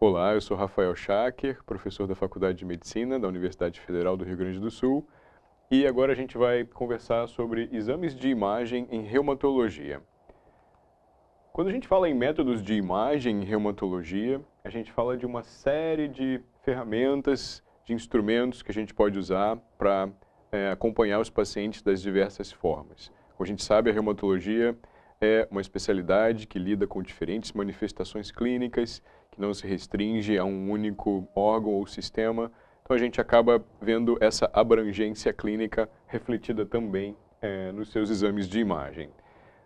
Olá, eu sou Rafael Schacker, professor da Faculdade de Medicina da Universidade Federal do Rio Grande do Sul, e agora a gente vai conversar sobre exames de imagem em reumatologia. Quando a gente fala em métodos de imagem em reumatologia, a gente fala de uma série de ferramentas de instrumentos que a gente pode usar para é, acompanhar os pacientes das diversas formas. Como a gente sabe, a reumatologia é uma especialidade que lida com diferentes manifestações clínicas, que não se restringe a um único órgão ou sistema. Então a gente acaba vendo essa abrangência clínica refletida também é, nos seus exames de imagem.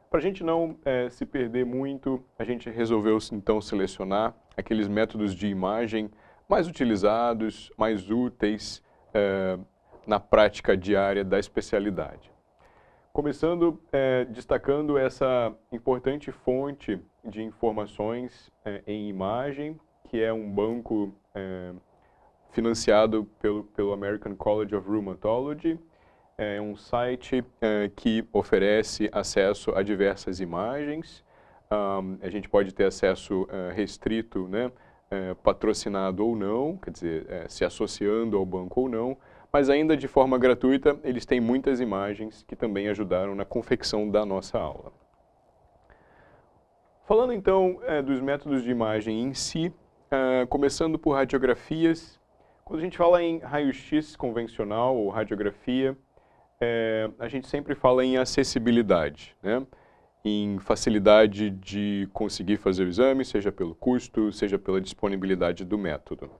Para a gente não é, se perder muito, a gente resolveu então selecionar aqueles métodos de imagem mais utilizados, mais úteis é, na prática diária da especialidade. Começando é, destacando essa importante fonte de informações é, em imagem, que é um banco financiado pelo, pelo American College of Rheumatology, é um site é, que oferece acesso a diversas imagens. Um, a gente pode ter acesso uh, restrito né, é, patrocinado ou não, quer dizer, é, se associando ao banco ou não, mas ainda de forma gratuita, eles têm muitas imagens que também ajudaram na confecção da nossa aula. Falando então é, dos métodos de imagem em si, é, começando por radiografias, quando a gente fala em raio-x convencional ou radiografia, é, a gente sempre fala em acessibilidade. Né? em facilidade de conseguir fazer o exame, seja pelo custo, seja pela disponibilidade do método.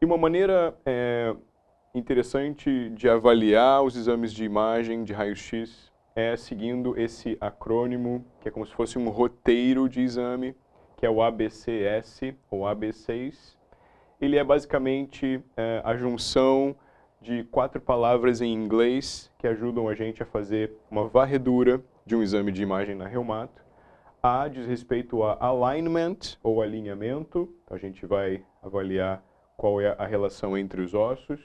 E uma maneira é, interessante de avaliar os exames de imagem de raio-x é seguindo esse acrônimo, que é como se fosse um roteiro de exame, que é o ABCS, ou AB6. Ele é basicamente é, a junção de quatro palavras em inglês que ajudam a gente a fazer uma varredura de um exame de imagem na reumato. A diz respeito a alignment ou alinhamento, então a gente vai avaliar qual é a relação entre os ossos.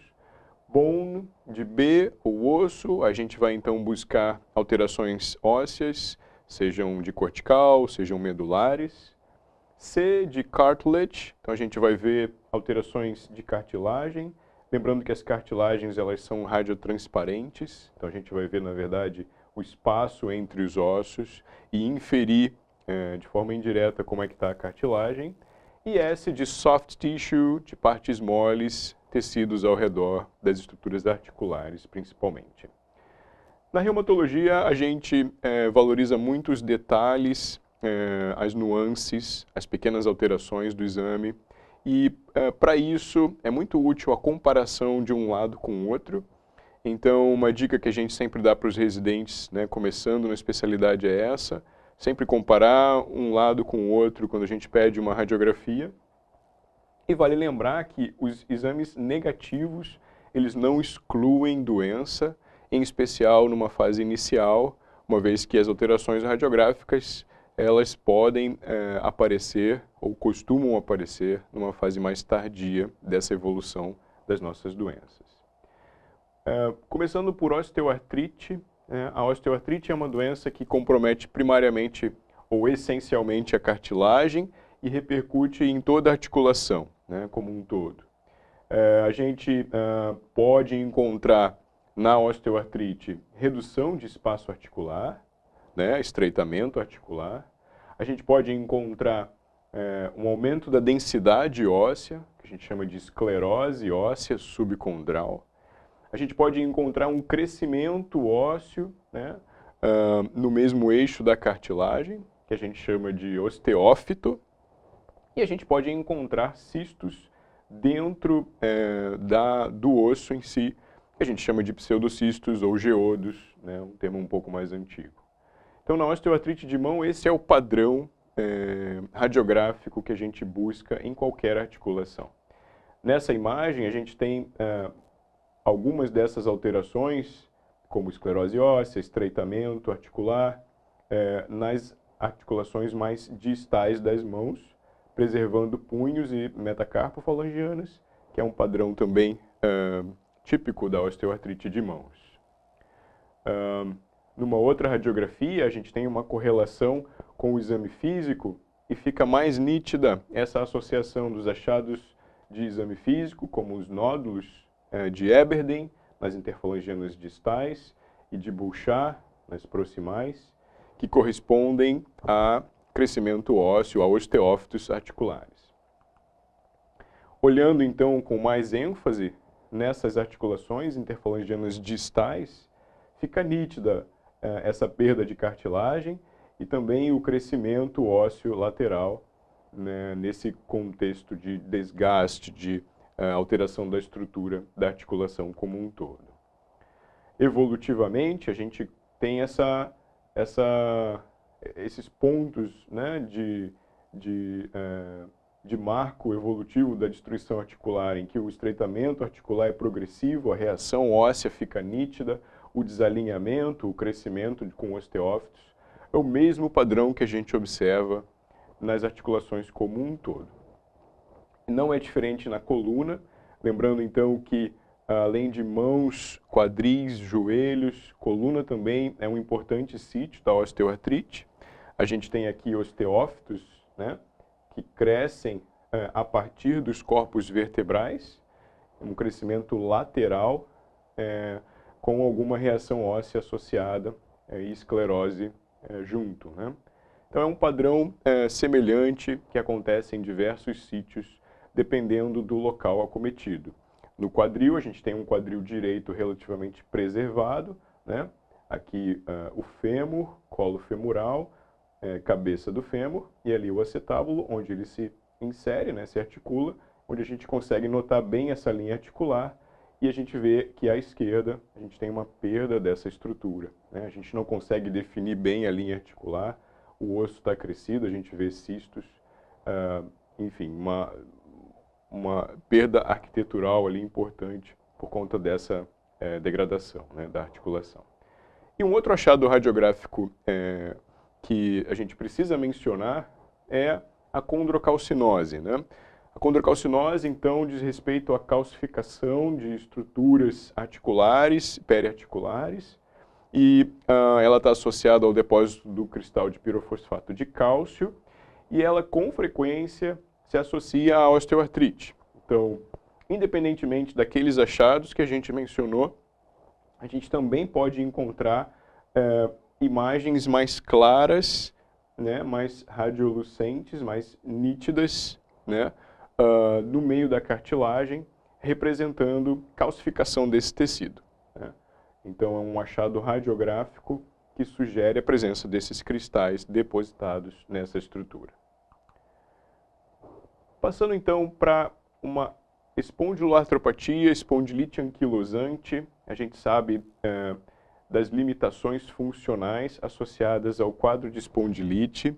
Bone, de B, o osso, a gente vai então buscar alterações ósseas, sejam de cortical, sejam medulares. C, de cartilage, então a gente vai ver alterações de cartilagem. Lembrando que as cartilagens elas são radiotransparentes, então a gente vai ver, na verdade, o espaço entre os ossos e inferir é, de forma indireta como é que está a cartilagem. E S de soft tissue, de partes moles, tecidos ao redor das estruturas articulares, principalmente. Na reumatologia, a gente é, valoriza muito os detalhes, é, as nuances, as pequenas alterações do exame. E, é, para isso, é muito útil a comparação de um lado com o outro, então, uma dica que a gente sempre dá para os residentes, né, começando na especialidade é essa, sempre comparar um lado com o outro quando a gente pede uma radiografia. E vale lembrar que os exames negativos, eles não excluem doença, em especial numa fase inicial, uma vez que as alterações radiográficas, elas podem é, aparecer ou costumam aparecer numa fase mais tardia dessa evolução das nossas doenças. É, começando por osteoartrite. Né? A osteoartrite é uma doença que compromete primariamente ou essencialmente a cartilagem e repercute em toda a articulação, né? como um todo. É, a gente é, pode encontrar na osteoartrite redução de espaço articular, né? estreitamento articular. A gente pode encontrar um aumento da densidade óssea, que a gente chama de esclerose óssea subcondral a gente pode encontrar um crescimento ósseo né, uh, no mesmo eixo da cartilagem, que a gente chama de osteófito, e a gente pode encontrar cistos dentro eh, da, do osso em si, que a gente chama de pseudocistos ou geodos, né, um termo um pouco mais antigo. Então, na osteoartrite de mão, esse é o padrão eh, radiográfico que a gente busca em qualquer articulação. Nessa imagem, a gente tem eh, Algumas dessas alterações, como esclerose óssea, estreitamento articular, é, nas articulações mais distais das mãos, preservando punhos e metacarpofalangianas, que é um padrão também é, típico da osteoartrite de mãos. Uh, numa outra radiografia, a gente tem uma correlação com o exame físico e fica mais nítida essa associação dos achados de exame físico, como os nódulos é, de Eberden nas interfalangianas distais, e de Bouchard, nas proximais, que correspondem a crescimento ósseo, a osteófitos articulares. Olhando então com mais ênfase nessas articulações interfalangianas distais, fica nítida eh, essa perda de cartilagem e também o crescimento ósseo lateral né, nesse contexto de desgaste, de a alteração da estrutura da articulação como um todo. Evolutivamente, a gente tem essa, essa, esses pontos né, de, de, eh, de marco evolutivo da destruição articular, em que o estreitamento articular é progressivo, a reação óssea fica nítida, o desalinhamento, o crescimento com osteófitos, é o mesmo padrão que a gente observa nas articulações como um todo não é diferente na coluna. Lembrando então que além de mãos, quadris, joelhos, coluna também é um importante sítio da osteoartrite. A gente tem aqui osteófitos, né, que crescem é, a partir dos corpos vertebrais, um crescimento lateral é, com alguma reação óssea associada é, e esclerose é, junto. Né? Então é um padrão é, semelhante que acontece em diversos sítios dependendo do local acometido. No quadril, a gente tem um quadril direito relativamente preservado, né? aqui uh, o fêmur, colo femoral, é, cabeça do fêmur, e ali o acetábulo, onde ele se insere, né? se articula, onde a gente consegue notar bem essa linha articular, e a gente vê que à esquerda a gente tem uma perda dessa estrutura. Né? A gente não consegue definir bem a linha articular, o osso está crescido, a gente vê cistos, uh, enfim, uma, uma perda arquitetural ali importante por conta dessa é, degradação né, da articulação. E um outro achado radiográfico é, que a gente precisa mencionar é a condrocalcinose. Né? A condrocalcinose, então, diz respeito à calcificação de estruturas articulares, periarticulares, e ah, ela está associada ao depósito do cristal de pirofosfato de cálcio, e ela, com frequência, se associa à osteoartrite. Então, independentemente daqueles achados que a gente mencionou, a gente também pode encontrar é, imagens mais claras, né, mais radiolucentes, mais nítidas, né, uh, no meio da cartilagem, representando calcificação desse tecido. Né. Então, é um achado radiográfico que sugere a presença desses cristais depositados nessa estrutura. Passando então para uma espondilastropatia, espondilite anquilosante, a gente sabe é, das limitações funcionais associadas ao quadro de espondilite.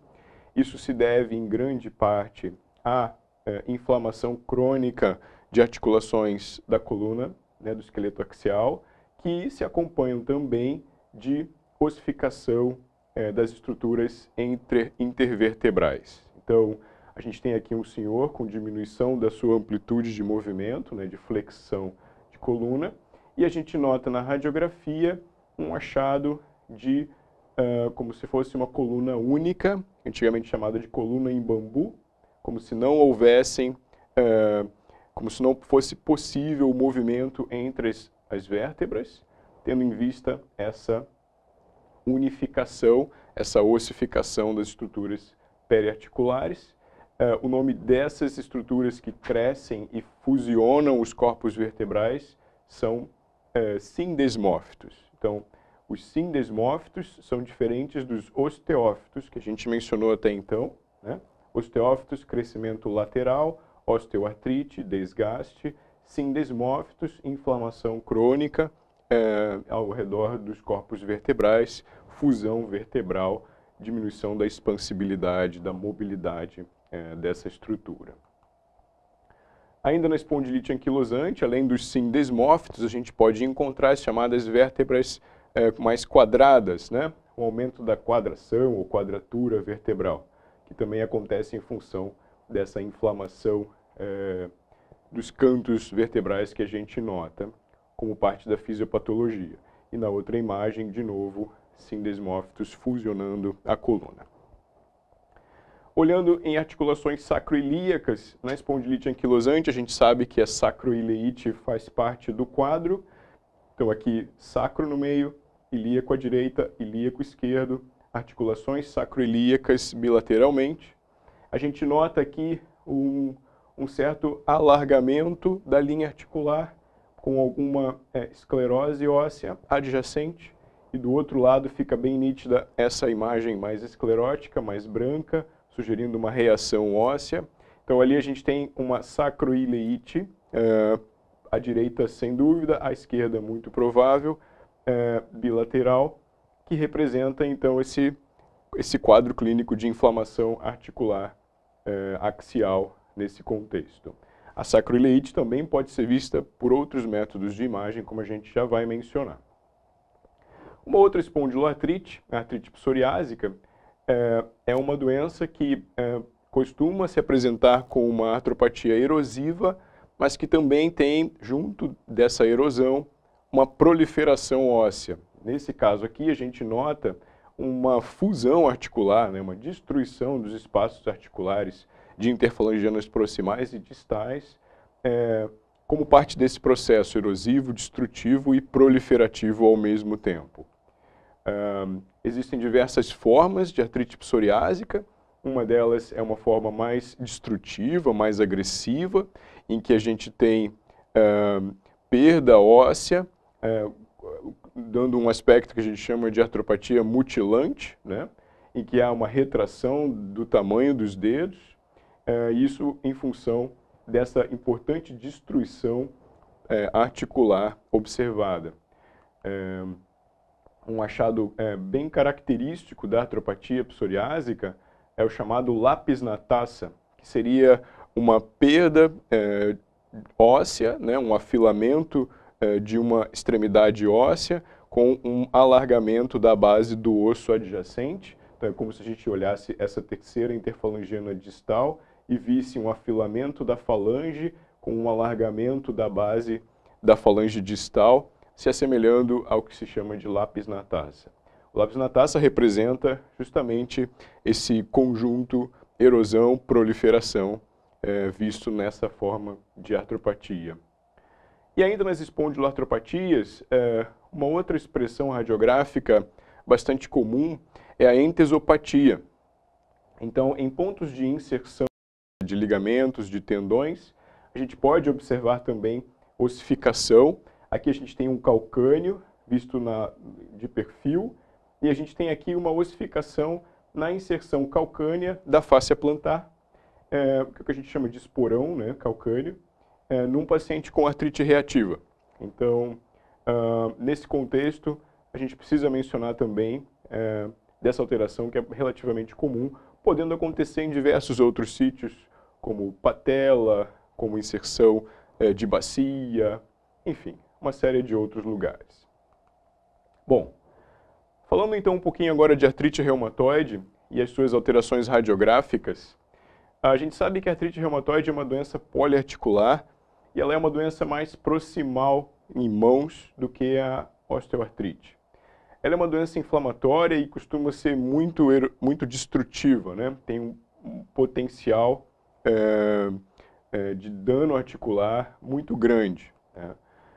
Isso se deve em grande parte à é, inflamação crônica de articulações da coluna, né, do esqueleto axial, que se acompanham também de ossificação é, das estruturas entre, intervertebrais. Então, a gente tem aqui um senhor com diminuição da sua amplitude de movimento, né, de flexão de coluna, e a gente nota na radiografia um achado de uh, como se fosse uma coluna única, antigamente chamada de coluna em bambu, como se não houvessem, uh, como se não fosse possível o movimento entre as, as vértebras, tendo em vista essa unificação, essa ossificação das estruturas periarticulares é, o nome dessas estruturas que crescem e fusionam os corpos vertebrais são é, sindesmófitos. Então, os sindesmófitos são diferentes dos osteófitos, que a gente mencionou até então. Né? Osteófitos, crescimento lateral, osteoartrite, desgaste, sindesmófitos, inflamação crônica é, ao redor dos corpos vertebrais, fusão vertebral, diminuição da expansibilidade, da mobilidade é, dessa estrutura. Ainda na espondilite anquilosante, além dos sindesmófitos, a gente pode encontrar as chamadas vértebras é, mais quadradas, né? o aumento da quadração ou quadratura vertebral, que também acontece em função dessa inflamação é, dos cantos vertebrais que a gente nota como parte da fisiopatologia. E na outra imagem, de novo, sindesmófitos fusionando a coluna. Olhando em articulações sacroiliacas, na espondilite anquilosante, a gente sabe que a sacroileite faz parte do quadro. Então aqui, sacro no meio, ilíaco à direita, ilíaco esquerdo, articulações sacroiliacas bilateralmente. A gente nota aqui um, um certo alargamento da linha articular com alguma é, esclerose óssea adjacente e do outro lado fica bem nítida essa imagem mais esclerótica, mais branca, sugerindo uma reação óssea. Então ali a gente tem uma sacroileite, uh, à direita sem dúvida, à esquerda muito provável, uh, bilateral, que representa então esse, esse quadro clínico de inflamação articular uh, axial nesse contexto. A sacroileite também pode ser vista por outros métodos de imagem, como a gente já vai mencionar. Uma outra espondiloartrite, a artrite psoriásica, é, é uma doença que é, costuma se apresentar com uma artropatia erosiva, mas que também tem, junto dessa erosão, uma proliferação óssea. Nesse caso aqui, a gente nota uma fusão articular, né, uma destruição dos espaços articulares de interfalangianas proximais e distais, é, como parte desse processo erosivo, destrutivo e proliferativo ao mesmo tempo. Um, Existem diversas formas de artrite psoriásica. Uma delas é uma forma mais destrutiva, mais agressiva, em que a gente tem uh, perda óssea, uh, dando um aspecto que a gente chama de artropatia mutilante, né? em que há uma retração do tamanho dos dedos, uh, isso em função dessa importante destruição eh, articular observada. Eh, um achado é, bem característico da artropatia psoriásica é o chamado lápis na taça, que seria uma perda é, óssea, né, um afilamento é, de uma extremidade óssea com um alargamento da base do osso adjacente. Então é como se a gente olhasse essa terceira interfalangiana distal e visse um afilamento da falange com um alargamento da base da falange distal se assemelhando ao que se chama de lápis na taça. O lápis na taça representa justamente esse conjunto erosão, proliferação, é, visto nessa forma de artropatia. E ainda nas espondilartropatias, é, uma outra expressão radiográfica bastante comum é a entesopatia. Então, em pontos de inserção de ligamentos, de tendões, a gente pode observar também ossificação, Aqui a gente tem um calcânio visto na, de perfil e a gente tem aqui uma ossificação na inserção calcânea da face plantar, é, o que a gente chama de esporão, né, calcâneo, é, num paciente com artrite reativa. Então, uh, nesse contexto, a gente precisa mencionar também é, dessa alteração que é relativamente comum, podendo acontecer em diversos outros sítios, como patela, como inserção é, de bacia, enfim uma série de outros lugares. Bom, falando então um pouquinho agora de artrite reumatoide e as suas alterações radiográficas, a gente sabe que a artrite reumatoide é uma doença poliarticular e ela é uma doença mais proximal em mãos do que a osteoartrite. Ela é uma doença inflamatória e costuma ser muito, muito destrutiva, né? tem um, potencial é, é, de dano articular muito grande. Né?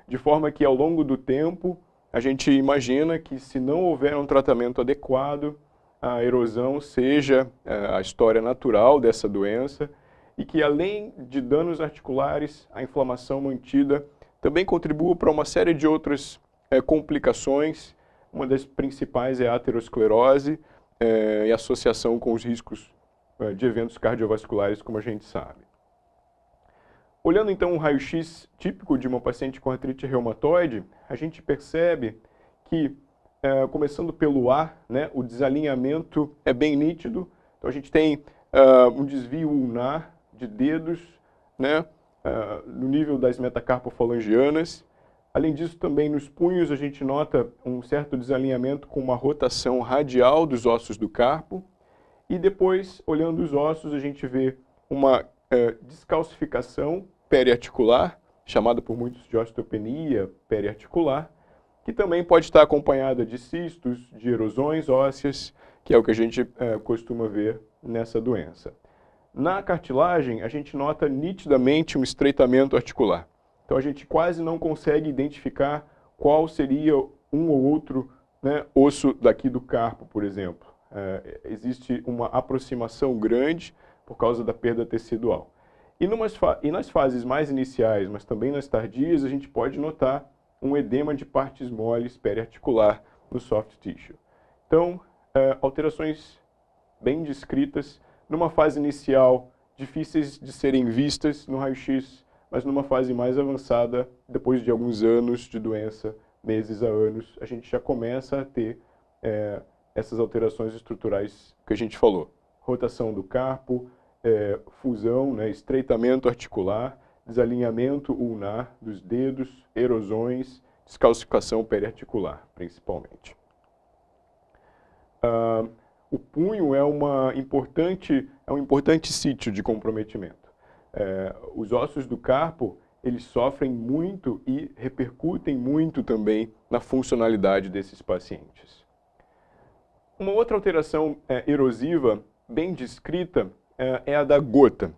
de forma que ao longo do tempo a gente imagina que se não houver um tratamento adequado, a erosão seja é, a história natural dessa doença e que além de danos articulares, a inflamação mantida também contribua para uma série de outras é, complicações. Uma das principais é a aterosclerose em é, e associação com os riscos de eventos cardiovasculares, como a gente sabe. Olhando então um raio-x típico de uma paciente com artrite reumatoide, a gente percebe que, é, começando pelo ar, né, o desalinhamento é bem nítido. Então a gente tem uh, um desvio ulnar de dedos né, uh, no nível das metacarpofalangianas. Além disso, também nos punhos a gente nota um certo desalinhamento com uma rotação radial dos ossos do carpo. E depois, olhando os ossos, a gente vê uma é, descalcificação periarticular, chamada por muitos de osteopenia periarticular, que também pode estar acompanhada de cistos, de erosões ósseas, que é o que a gente é, costuma ver nessa doença. Na cartilagem, a gente nota nitidamente um estreitamento articular. Então, a gente quase não consegue identificar qual seria um ou outro né, osso daqui do carpo, por exemplo. É, existe uma aproximação grande por causa da perda tecidual. E, e, nas fases mais iniciais, mas também nas tardias, a gente pode notar um edema de partes moles periarticular no soft tissue. Então, é, alterações bem descritas, numa fase inicial, difíceis de serem vistas no raio-x, mas numa fase mais avançada, depois de alguns anos de doença, meses a anos, a gente já começa a ter é, essas alterações estruturais que a gente falou. Rotação do carpo, é, fusão, né, estreitamento articular, desalinhamento ulnar dos dedos, erosões, descalcificação periarticular, principalmente. Ah, o punho é, uma importante, é um importante sítio de comprometimento. É, os ossos do carpo eles sofrem muito e repercutem muito também na funcionalidade desses pacientes. Uma outra alteração é, erosiva bem descrita é, é a da gota.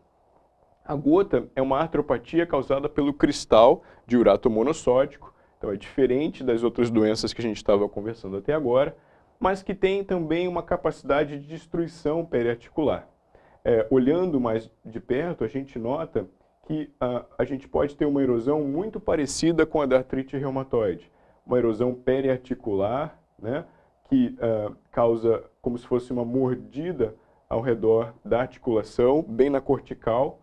A gota é uma artropatia causada pelo cristal de urato monossódico, então é diferente das outras doenças que a gente estava conversando até agora, mas que tem também uma capacidade de destruição periarticular. É, olhando mais de perto, a gente nota que a, ah, a gente pode ter uma erosão muito parecida com a da artrite reumatoide, uma erosão periarticular, né, que uh, causa como se fosse uma mordida ao redor da articulação, bem na cortical.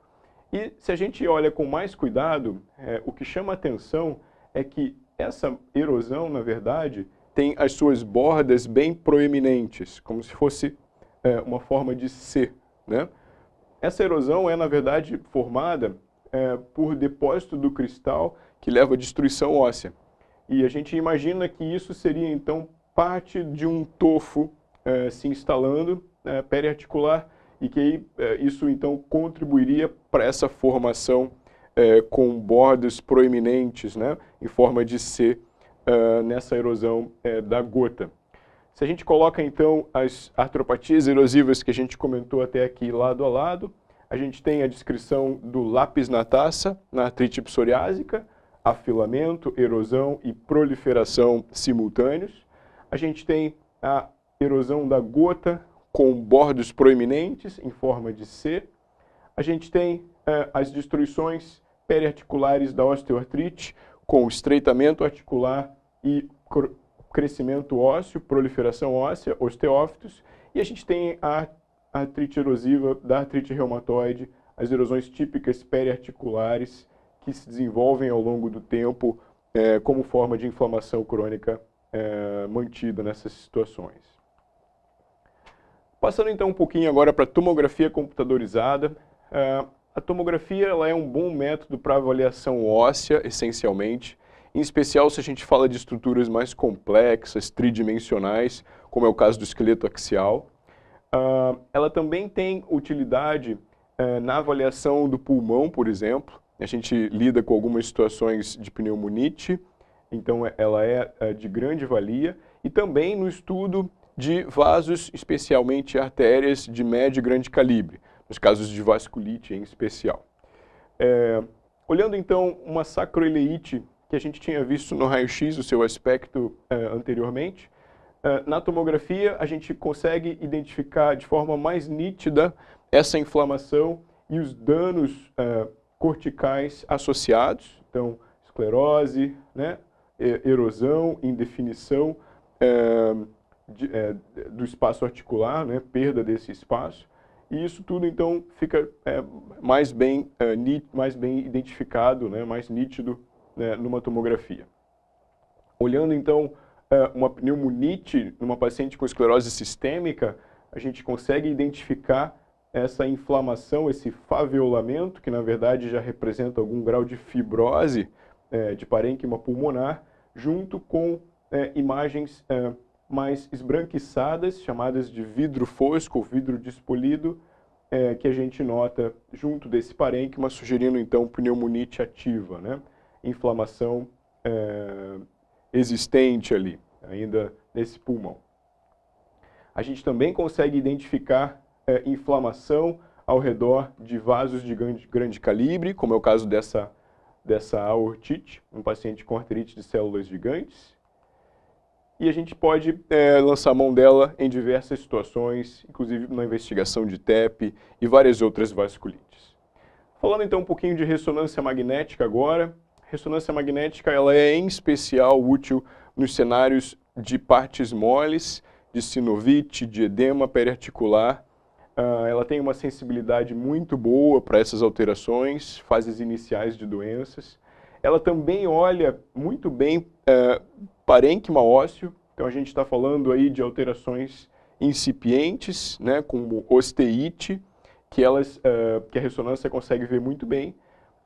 E se a gente olha com mais cuidado, é, o que chama atenção é que essa erosão, na verdade, tem as suas bordas bem proeminentes, como se fosse é, uma forma de C. Né? Essa erosão é, na verdade, formada é, por depósito do cristal que leva à destruição óssea. E a gente imagina que isso seria, então, parte de um tofo é, se instalando é, periarticular e que é, isso então contribuiria para essa formação é, com bordas proeminentes, né, em forma de C eh, nessa erosão da gota. Se a gente coloca então as artropatias erosivas que a gente comentou até aqui lado a lado, a gente tem a descrição do lápis na taça, na artrite psoriásica, afilamento, erosão e proliferação simultâneos. A gente tem a erosão da gota com bordos proeminentes em forma de C. A gente tem eh, as destruições periarticulares da osteoartrite, com estreitamento articular e crescimento ósseo, proliferação óssea, osteófitos. E a gente tem a artrite erosiva da artrite reumatoide, as erosões típicas periarticulares que se desenvolvem ao longo do tempo eh, como forma de inflamação crônica eh, mantida nessas situações. Passando então um pouquinho agora para tomografia computadorizada. Uh, a tomografia ela é um bom método para avaliação óssea, essencialmente, em especial se a gente fala de estruturas mais complexas, tridimensionais, como é o caso do esqueleto axial. Uh, ela também tem utilidade uh, na avaliação do pulmão, por exemplo. A gente lida com algumas situações de pneumonite, então é, ela é de grande valia. E também no estudo de vasos, especialmente artérias de médio e grande calibre, nos casos de vasculite em especial. É, olhando então uma sacroileite que a gente tinha visto no raio-x, o seu aspecto é, anteriormente, é, na tomografia a gente consegue identificar de forma mais nítida essa inflamação e os danos é, corticais associados, então esclerose, né, erosão, indefinição, é, de, é, do espaço articular, né, perda desse espaço, e isso tudo então fica é, mais, bem, é, mais bem identificado, né, mais nítido né, numa tomografia. Olhando então é, uma pneumonite numa paciente com esclerose sistêmica, a gente consegue identificar essa inflamação, esse faveolamento, que na verdade já representa algum grau de fibrose é, de parênquima pulmonar, junto com é, imagens é, mais esbranquiçadas, chamadas de vidro fosco ou vidro despolido, é, que a gente nota junto desse parênquima, sugerindo então pneumonite ativa, né? inflamação é, existente ali, ainda nesse pulmão. A gente também consegue identificar é, inflamação ao redor de vasos de grande, grande calibre, como é o caso dessa, dessa aortite, um paciente com arterite de células gigantes, e a gente pode é, lançar mão dela em diversas situações, inclusive na investigação de TEP e várias outras vasculites. Falando então um pouquinho de ressonância magnética agora, ressonância magnética ela é em especial útil nos cenários de partes moles, de sinovite, de edema periarticular. Uh, ela tem uma sensibilidade muito boa para essas alterações, fases iniciais de doenças. Ela também olha muito bem uh, parênquima ósseo, então a gente está falando aí de alterações incipientes, né, como osteite, que, elas, uh, que a ressonância consegue ver muito bem.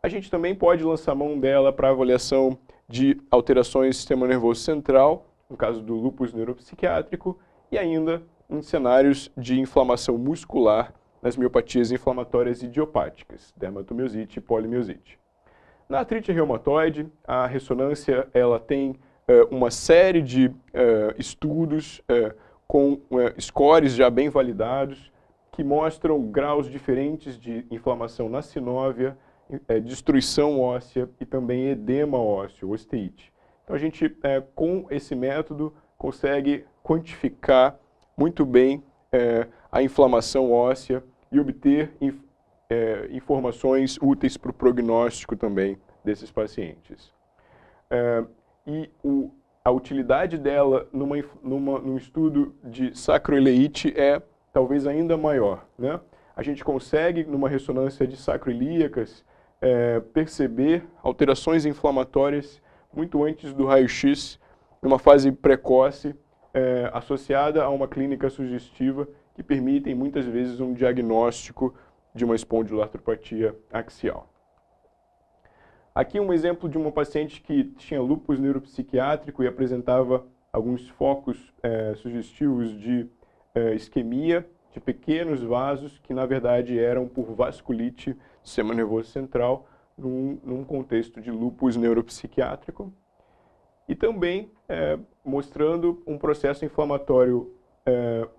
A gente também pode lançar mão dela para avaliação de alterações do sistema nervoso central, no caso do lúpus neuropsiquiátrico, e ainda em cenários de inflamação muscular nas miopatias inflamatórias idiopáticas, dermatomiosite e polimiosite. Na artrite reumatoide, a ressonância ela tem é, uma série de é, estudos é, com scores já bem validados que mostram graus diferentes de inflamação na sinóvia, destruição óssea e também edema ósseo, osteite. Então a gente, com esse método, consegue quantificar muito bem a inflamação óssea e obter informações úteis para o prognóstico também desses pacientes e o, a utilidade dela numa, numa, num estudo de sacroileite é talvez ainda maior. Né? A gente consegue, numa ressonância de sacroilíacas, é, perceber alterações inflamatórias muito antes do raio-x, numa fase precoce, é, associada a uma clínica sugestiva que permitem muitas vezes um diagnóstico de uma espondilartropatia axial. Aqui um exemplo de uma paciente que tinha lúpus neuropsiquiátrico e apresentava alguns focos é, sugestivos de é, isquemia, de pequenos vasos que na verdade eram por vasculite do sistema nervoso central num, num contexto de lúpus neuropsiquiátrico. E também é, mostrando um processo inflamatório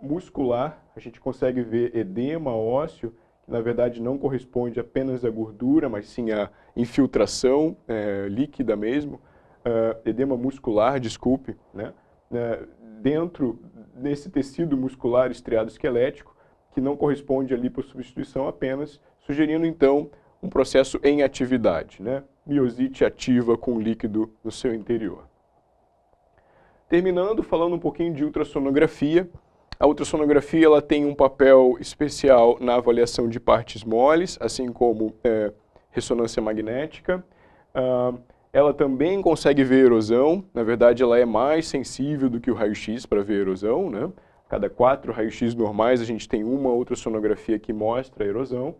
muscular, a gente consegue ver edema ósseo que na verdade não corresponde apenas à gordura, mas sim à infiltração é, líquida mesmo, é, edema muscular, desculpe, né? É, dentro desse tecido muscular estriado esquelético, que não corresponde à lipossubstituição apenas, sugerindo então um processo em atividade, né? miosite ativa com líquido no seu interior. Terminando, falando um pouquinho de ultrassonografia, a ultrassonografia ela tem um papel especial na avaliação de partes moles, assim como é, ressonância magnética. Uh, ela também consegue ver erosão, na verdade ela é mais sensível do que o raio-x para ver erosão, né? Cada quatro raios-x normais a gente tem uma ultrassonografia que mostra a erosão.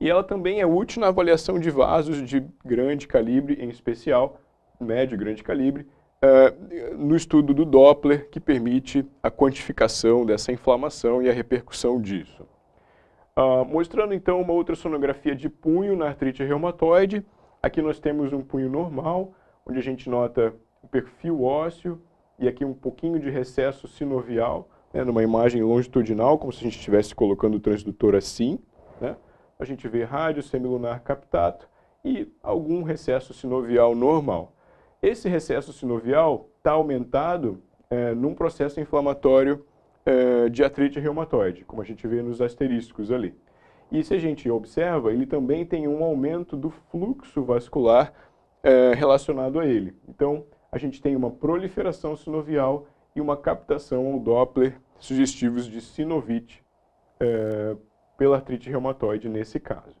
E ela também é útil na avaliação de vasos de grande calibre, em especial, médio e grande calibre, uh, no estudo do Doppler, que permite a quantificação dessa inflamação e a repercussão disso. Uh, mostrando então uma outra sonografia de punho na artrite reumatoide. Aqui nós temos um punho normal, onde a gente nota o perfil ósseo e aqui um pouquinho de recesso sinovial, né, numa imagem longitudinal, como se a gente estivesse colocando o transdutor assim. Né? A gente vê rádio semilunar captato e algum recesso sinovial normal. Esse recesso sinovial está aumentado é, num processo inflamatório é, de artrite reumatoide, como a gente vê nos asteriscos ali. E se a gente observa, ele também tem um aumento do fluxo vascular é, relacionado a ele. Então, a gente tem uma proliferação sinovial e uma captação ao Doppler sugestivos de sinovite é, pela artrite reumatoide nesse caso.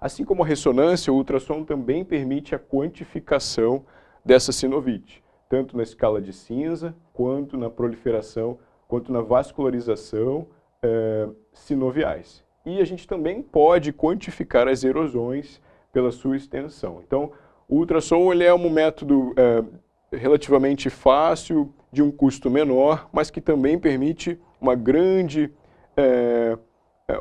Assim como a ressonância, o ultrassom também permite a quantificação dessa sinovite, tanto na escala de cinza, quanto na proliferação, quanto na vascularização eh, sinoviais. E a gente também pode quantificar as erosões pela sua extensão. Então, o ultrassom ele é um método eh, relativamente fácil, de um custo menor, mas que também permite uma grande... Eh, é,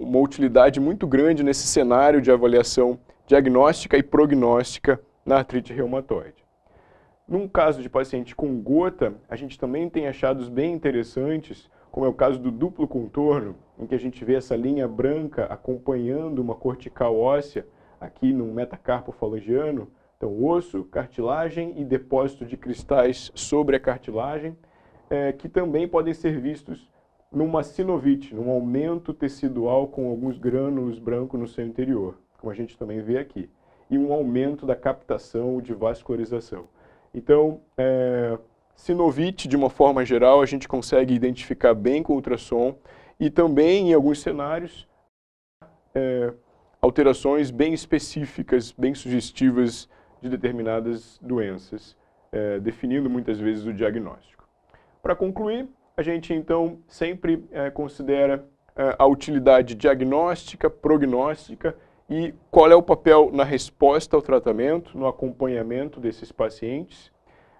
uma utilidade muito grande nesse cenário de avaliação diagnóstica e prognóstica na artrite reumatoide. Num caso de paciente com gota, a gente também tem achados bem interessantes, como é o caso do duplo contorno, em que a gente vê essa linha branca acompanhando uma cortical óssea, aqui no metacarpo falangiano, então osso, cartilagem e depósito de cristais sobre a cartilagem, é, que também podem ser vistos numa sinovite, num aumento tecidual com alguns grânulos brancos no seu interior, como a gente também vê aqui, e um aumento da captação de vascularização. Então, é, sinovite, de uma forma geral, a gente consegue identificar bem com ultrassom e também, em alguns cenários, é, alterações bem específicas, bem sugestivas de determinadas doenças, é, definindo muitas vezes o diagnóstico. Para concluir, a gente então sempre é, considera é, a utilidade diagnóstica, prognóstica e qual é o papel na resposta ao tratamento, no acompanhamento desses pacientes.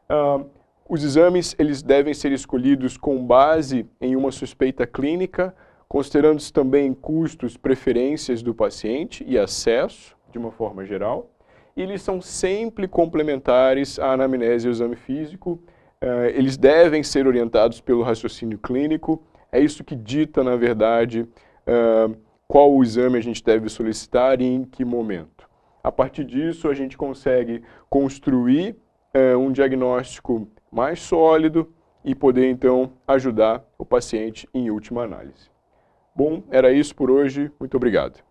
Ah, os exames eles devem ser escolhidos com base em uma suspeita clínica, considerando-se também custos, preferências do paciente e acesso, de uma forma geral. E eles são sempre complementares à anamnese e ao exame físico, Uh, eles devem ser orientados pelo raciocínio clínico. É isso que dita, na verdade, uh, qual o exame a gente deve solicitar e em que momento. A partir disso, a gente consegue construir uh, um diagnóstico mais sólido e poder, então, ajudar o paciente em última análise. Bom, era isso por hoje. Muito obrigado.